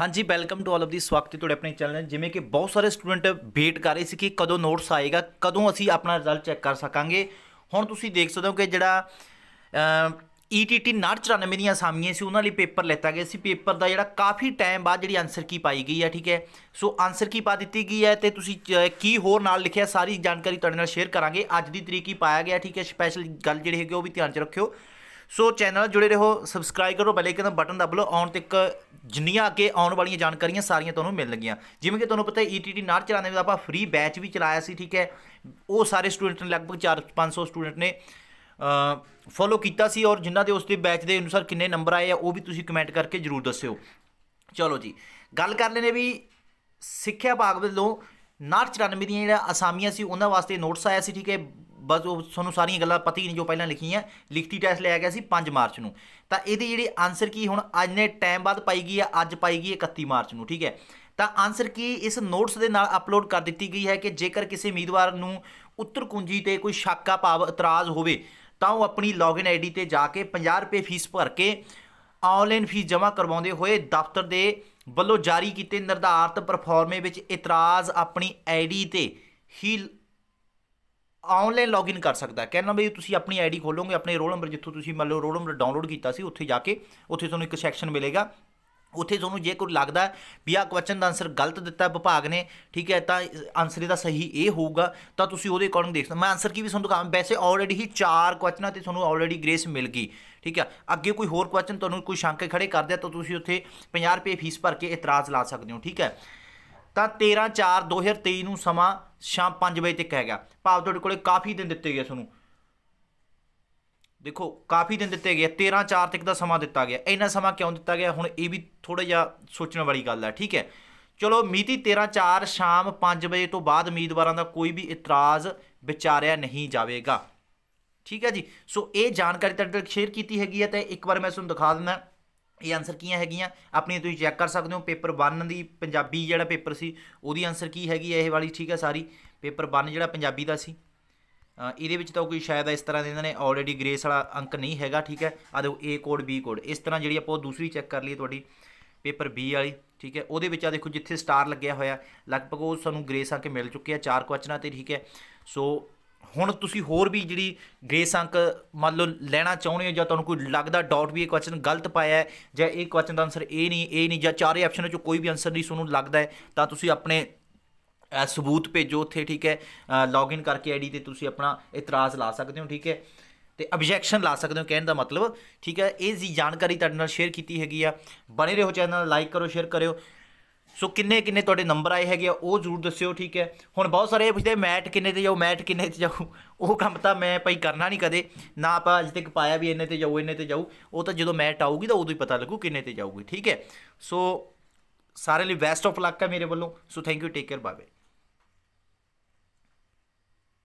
ਹਾਂਜੀ welcome to all of the ਸਵਾਗਤ ਹੈ ਤੁਹਾਡੇ ਆਪਣੇ ਚੈਨਲ ਜਿਵੇਂ ਕਿ ਬਹੁਤ ਸਾਰੇ ਸਟੂਡੈਂਟ ਵੇਟ ਕਰ ਰਹੇ ਸੀ ਕਿ ਕਦੋਂ ਨੋਟਸ ਆਏਗਾ ਕਦੋਂ ਅਸੀਂ ਆਪਣਾ ਰਿਜ਼ਲਟ ਚੈੱਕ ਕਰ ਸਕਾਂਗੇ ਹੁਣ ਤੁਸੀਂ ਦੇਖ ਸਕਦੇ ਹੋ ਕਿ ਜਿਹੜਾ ਈਟੀਟੀ 994 e ਦੀਆਂ ਸਾਮੀਆਂ ਸੀ ਉਹਨਾਂ ਲਈ ਪੇਪਰ ਲੈਤਾ ਗਿਆ ਸੀ ਪੇਪਰ ਦਾ ਜਿਹੜਾ ਕਾਫੀ ਟਾਈਮ ਬਾਅਦ ਜਿਹੜੀ ਆਨਸਰ ਕੀ ਪਾਈ ਗਈ ਹੈ ਠੀਕ ਹੈ ਸੋ ਆਨਸਰ ਕੀ ਪਾ ਦਿੱਤੀ ਗਈ ਹੈ ਤੇ ਤੁਸੀਂ ਕੀ ਹੋਰ ਨਾਲ ਲਿਖਿਆ ਸਾਰੀ ਜਾਣਕਾਰੀ ਤੁਹਾਡੇ ਨਾਲ ਸ਼ੇਅਰ ਕਰਾਂਗੇ ਅੱਜ ਦੀ ਤਰੀਕ ਹੀ ਪਾਇਆ ਗਿਆ ਠੀਕ ਹੈ ਸਪੈਸ਼ਲ ਗੱਲ ਜਿਹੜੀ ਹੈਗੀ ਉਹ ਵੀ ਧਿਆਨ 'ਚ ਰੱਖਿਓ ਸੋ ਚੈਨਲ ਜੁੜੇ ਰਹੋ ਸਬਸਕ੍ਰਾਈਬ ਕਰੋ ਬੈਲ ਆਈਕਨ ਦਾ ਬਟਨ ਦਬ ਲਓ ਆਉਣ ਤੱਕ ਜਿੰਨੀਆਂ ਅੱਗੇ ਆਉਣ ਵਾਲੀਆਂ ਜਾਣਕਾਰੀਆਂ ਸਾਰੀਆਂ ਤੁਹਾਨੂੰ ਲਗੀਆਂ ਜਿਵੇਂ ਕਿ ਤੁਹਾਨੂੰ ਪਤਾ ਹੈ ਈਟੀਟੀ e ਨਾਰ ਚਲਾਣੇ ਦਾ ਆਪਾਂ ਫ੍ਰੀ ਬੈਚ ਵੀ ਚਲਾਇਆ ਸੀ ਠੀਕ ਹੈ ਉਹ ਸਾਰੇ ਸਟੂਡੈਂਟ ਨੇ ਲਗਭਗ 4-500 ਸਟੂਡੈਂਟ ਨੇ ਫੋਲੋ ਕੀਤਾ ਸੀ ਔਰ ਜਿਨ੍ਹਾਂ ਦੇ ਉਸ ਦੇ ਬੈਚ ਦੇ ਅਨੁਸਾਰ ਕਿੰਨੇ ਨੰਬਰ ਆਏ ਆ ਉਹ ਵੀ ਤੁਸੀਂ ਕਮੈਂਟ ਕਰਕੇ ਜ਼ਰੂਰ ਦੱਸਿਓ ਚਲੋ ਜੀ ਗੱਲ ਕਰ ਲੈਨੇ ਵੀ ਸਿੱਖਿਆ ਭਾਗ ਵੱਲੋਂ 94 ਦੀਆਂ ਜਿਹੜਾ ਅਸਾਮੀਆਂ ਸੀ ਉਹਨਾਂ ਵਾਸਤੇ ਨੋਟਿਸ ਆਇਆ ਸੀ ਠੀਕ ਹੈ ਬਸ ਉਹ ਤੁਹਾਨੂੰ ਸਾਰੀਆਂ ਗੱਲਾਂ ਪਤਾ ਹੀ ਨਹੀਂ ਜੋ ਪਹਿਲਾਂ ਲਿਖੀਆਂ ਲਿਖਤੀ ਟੈਸਟ ਲਿਆ ਗਿਆ ਸੀ 5 ਮਾਰਚ ਨੂੰ ਤਾਂ ਇਹਦੀ ਜਿਹੜੀ ਆਨਸਰ ਕੀ ਹੁਣ ਅੱਜ ਨੇ ਟਾਈਮ ਬਾਅਦ ਪਾਈ ਗਈ ਹੈ ਅੱਜ ਪਾਈ ਗਈ ਹੈ 31 ਮਾਰਚ ਨੂੰ ਠੀਕ ਹੈ ਤਾਂ ਆਨਸਰ ਕੀ ਇਸ ਨੋਟਸ ਦੇ ਨਾਲ ਅਪਲੋਡ ਕਰ ਦਿੱਤੀ ਗਈ ਹੈ ਕਿ ਜੇਕਰ ਕਿਸੇ ਉਮੀਦਵਾਰ ਨੂੰ ਉੱਤਰ ਕੁੰਜੀ ਤੇ ਕੋਈ ਸ਼ੱਕਾ ਭਾਵ ਇਤਰਾਜ਼ ਹੋਵੇ ਤਾਂ ਉਹ ਆਪਣੀ ਲੌਗਇਨ ਆਈਡੀ ਤੇ ਜਾ ਕੇ 50 ਰੁਪਏ ਫੀਸ ਭਰ ਕੇ ਆਨਲਾਈਨ ਫੀਸ ਜਮ੍ਹਾਂ ਕਰਵਾਉਂਦੇ ਹੋਏ ਦਫ਼ਤਰ ਦੇ ਵੱਲੋਂ ਜਾਰੀ ਕੀਤੇ ਨਿਰਧਾਰਤ ਪਰਫਾਰਮੇ ਵਿੱਚ ਇਤਰਾਜ਼ ਆਪਣੀ ਆਈਡੀ ਤੇ ਹੀ ਆਨਲਾਈਨ ਲੌਗਇਨ ਕਰ ਸਕਦਾ ਕਹਿੰਦਾ ਵੀ ਤੁਸੀਂ ਆਪਣੀ ਆਈਡੀ ਖੋਲੋਗੇ ਆਪਣੇ ਰੋਲ ਨੰਬਰ ਜਿੱਥੋਂ ਤੁਸੀਂ ਮੰਨ ਲਓ ਰੋਲ ਨੰਬਰ ਡਾਊਨਲੋਡ ਕੀਤਾ ਸੀ ਉੱਥੇ ਜਾ ਕੇ ਉੱਥੇ ਤੁਹਾਨੂੰ ਇੱਕ ਸੈਕਸ਼ਨ ਮਿਲੇਗਾ ਉੱਥੇ ਤੁਹਾਨੂੰ ਜੇ ਕੋਈ ਲੱਗਦਾ ਵੀ ਆ ਕੁਐਸਚਨ ਦਾ ਆਨਸਰ ਗਲਤ ਦਿੱਤਾ ਵਿਭਾਗ ਨੇ ਠੀਕ ਹੈ ਤਾਂ ਆਨਸਰ ਇਹਦਾ ਸਹੀ ਇਹ ਹੋਊਗਾ ਤਾਂ ਤੁਸੀਂ ਉਹਦੇ ਅਕੋਰਡਿੰਗ ਦੇਖ ਮੈਂ ਆਨਸਰ ਕੀ ਵੀ ਤੁਹਾਨੂੰ ਦਿਖਾਵਾਂ ਵੈਸੇ ਆਲਰੇਡੀ ਹੀ ਚਾਰ ਕੁਐਸਚਨਾਂ ਤੇ ਤੁਹਾਨੂੰ ਆਲਰੇਡੀ ਗ੍ਰੇਸ ਮਿਲ ਗਈ ਠੀਕ ਹੈ ਅੱਗੇ ਕੋਈ ਹੋਰ ਕੁਐਸਚਨ ਤੁਹਾਨੂੰ ਕੋਈ ਸ਼ੰਕੇ ਖੜੇ ਕਰ ਦਿਆ ਤਾਂ ਤੁਸੀਂ ਉੱਥੇ 50 ਰੁਪਏ ਫੀਸ ਭਰ ਕੇ ਇਤਰਾਜ਼ ਲਾ ਸਕਦੇ ਹੋ ਠੀਕ ਹੈ ਤਾਂ 13 4 2023 ਨੂੰ ਸਮਾਂ ਸ਼ਾਮ 5 ਵਜੇ ਤੱਕ ਹੈਗਾ ਭਾਵ ਤੁਹਾਡੇ ਕੋਲੇ ਕਾਫੀ ਦਿਨ ਦਿੱਤੇ ਗਏ ਤੁਹਾਨੂੰ ਦੇਖੋ ਕਾਫੀ ਦਿਨ ਦਿੱਤੇ ਗਏ 13 4 ਤੱਕ ਦਾ ਸਮਾਂ ਦਿੱਤਾ ਗਿਆ ਇੰਨਾ ਸਮਾਂ ਕਿਉਂ ਦਿੱਤਾ ਗਿਆ ਹੁਣ ਇਹ ਵੀ ਥੋੜਾ ਜਿਹਾ ਸੋਚਣ ਵਾਲੀ ਗੱਲ ਹੈ ਠੀਕ ਹੈ ਚਲੋ ਮਿਤੀ 13 4 ਸ਼ਾਮ 5 ਵਜੇ ਤੋਂ ਬਾਅਦ ਉਮੀਦਵਾਰਾਂ ਦਾ ਕੋਈ ਵੀ ਇਤਰਾਜ਼ ਵਿਚਾਰਿਆ ਨਹੀਂ ਜਾਵੇਗਾ ਠੀਕ ਹੈ ਜੀ ਸੋ ਇਹ ਜਾਣਕਾਰੀ ਤੁਹਾਡੇ ਨਾਲ ਸ਼ੇਅਰ ਕੀਤੀ ਹੈਗੀ ਹੈ ਤਾਂ ਇੱਕ ਵਾਰ ਮੈਂ ਤੁਹਾਨੂੰ ਦਿਖਾ ਦਿੰਦਾ ਇਹ ਆਨਸਰ ਕੀ ਹੈਗੀਆਂ ਆਪਣੀ ਤੁਸੀਂ ਚੈੱਕ ਕਰ ਸਕਦੇ ਹੋ ਪੇਪਰ 1 ਦੀ ਪੰਜਾਬੀ ਜਿਹੜਾ ਪੇਪਰ ਸੀ ਉਹਦੀ ਆਨਸਰ ਕੀ ਹੈਗੀ ਇਹ ਵਾਲੀ ਠੀਕ ਹੈ ਸਾਰੀ ਪੇਪਰ 1 ਜਿਹੜਾ ਪੰਜਾਬੀ ਦਾ ਸੀ ਇਹਦੇ ਵਿੱਚ ਤਾਂ ਕੋਈ ਸ਼ਾਇਦ ਇਸ ਤਰ੍ਹਾਂ ਦੇ ਇਹਨਾਂ ਨੇ ਆਲਰੇਡੀ ਗ੍ਰੇਸ ਵਾਲਾ ਅੰਕ ਨਹੀਂ ਹੈਗਾ ਠੀਕ ਹੈ ਆ ਦੇਖੋ A ਕੋਡ B ਕੋਡ ਇਸ ਤਰ੍ਹਾਂ ਜਿਹੜੀ ਆਪਾਂ ਉਹ ਦੂਸਰੀ ਚੈੱਕ ਕਰ ਲਈਏ ਤੁਹਾਡੀ ਪੇਪਰ B ਵਾਲੀ ਠੀਕ ਹੈ ਉਹਦੇ ਵਿੱਚ ਆ ਦੇਖੋ ਜਿੱਥੇ ਸਟਾਰ ਲੱਗਿਆ ਹੋਇਆ ਲਗਭਗ ਉਹ ਸਾਨੂੰ ਗ੍ਰੇਸ ਆ ਕੇ ਮਿਲ ਚੁੱਕੇ ਆ ਚਾਰ ਕੁਐਸਚਨਾਂ ਤੇ ਠੀਕ ਹੈ ਸੋ ਹੁਣ ਤੁਸੀਂ ਹੋਰ ਵੀ ਜਿਹੜੀ ਗ੍ਰੇਸ ਅੰਕ ਮੰਨ ਲਓ ਲੈਣਾ ਚਾਹੁੰਦੇ ਹੋ ਜਾਂ ਤੁਹਾਨੂੰ ਕੋਈ ਲੱਗਦਾ ਡਾਊਟ ਵੀ ਇਹ ਕੁਐਸਚਨ ਗਲਤ ਪਾਇਆ ਹੈ ਜਾਂ ਇਹ ਕੁਐਸਚਨ ਦਾ ਆਨਸਰ ਇਹ ਨਹੀਂ ਇਹ ਨਹੀਂ ਜਾਂ ਚਾਰੇ ਆਪਸ਼ਨਾਂ ਚੋਂ ਕੋਈ ਵੀ ਆਨਸਰ ਨਹੀਂ ਤੁਹਾਨੂੰ ਲੱਗਦਾ ਹੈ ਤਾਂ ਤੁਸੀਂ ਆਪਣੇ ਸਬੂਤ ਭੇਜੋ ਉੱਥੇ ਠੀਕ ਹੈ ਲੌਗਇਨ ਕਰਕੇ ਆਈਡੀ ਤੇ ਤੁਸੀਂ ਆਪਣਾ ਇਤਰਾਜ਼ ਲਾ ਸਕਦੇ ਹੋ ਠੀਕ ਹੈ ਤੇ ਆਬਜੈਕਸ਼ਨ ਲਾ ਸਕਦੇ ਹੋ ਕਹਿਣ ਦਾ ਮਤਲਬ ਠੀਕ ਹੈ ਇਹ ਜੀ ਜਾਣਕਾਰੀ ਤੁਹਾਡੇ ਨਾਲ ਸ਼ੇਅਰ ਕੀਤੀ ਹੈਗੀ ਆ ਬਣੇ ਰਹੋ ਚੈਨਲ ਲਾਈਕ ਕਰੋ ਸ਼ੇਅਰ ਕਰਿਓ ਸੋ ਕਿੰਨੇ ਕਿੰਨੇ ਤੁਹਾਡੇ ਨੰਬਰ ਆਏ ਹੈਗੇ ਆ ਉਹ ਜ਼ਰੂਰ ਦੱਸਿਓ ਠੀਕ ਹੈ ਹੁਣ ਬਹੁਤ ਸਾਰੇ ਪੁੱਛਦੇ ਮੈਟ ਕਿੰਨੇ ਤੇ ਜਾਊ ਮੈਟ ਕਿੰਨੇ ਤੇ ਜਾਊ ਉਹ ਕੰਮ ਤਾਂ ਮੈਂ ਭਾਈ ਕਰਨਾ ਨਹੀਂ ਕਦੇ ਨਾ ਆਪਾਂ ਅਜੇ ਤੱਕ ਪਾਇਆ ਵੀ ਇੰਨੇ ਤੇ ਜਾਊ ਇੰਨੇ ਤੇ ਜਾਊ ਉਹ ਤਾਂ ਜਦੋਂ ਮੈਟ ਆਊਗੀ ਤਾਂ ਉਦੋਂ ਹੀ ਪਤਾ ਲੱਗੂ ਕਿੰਨੇ ਤੇ ਜਾਊਗੀ ਠੀਕ ਹੈ ਸੋ ਸਾਰੇ ਲਈ ਬੈਸਟ ਆਫ ਲੱਕ ਹੈ ਮੇਰੇ ਵੱਲੋਂ so thank you take care bye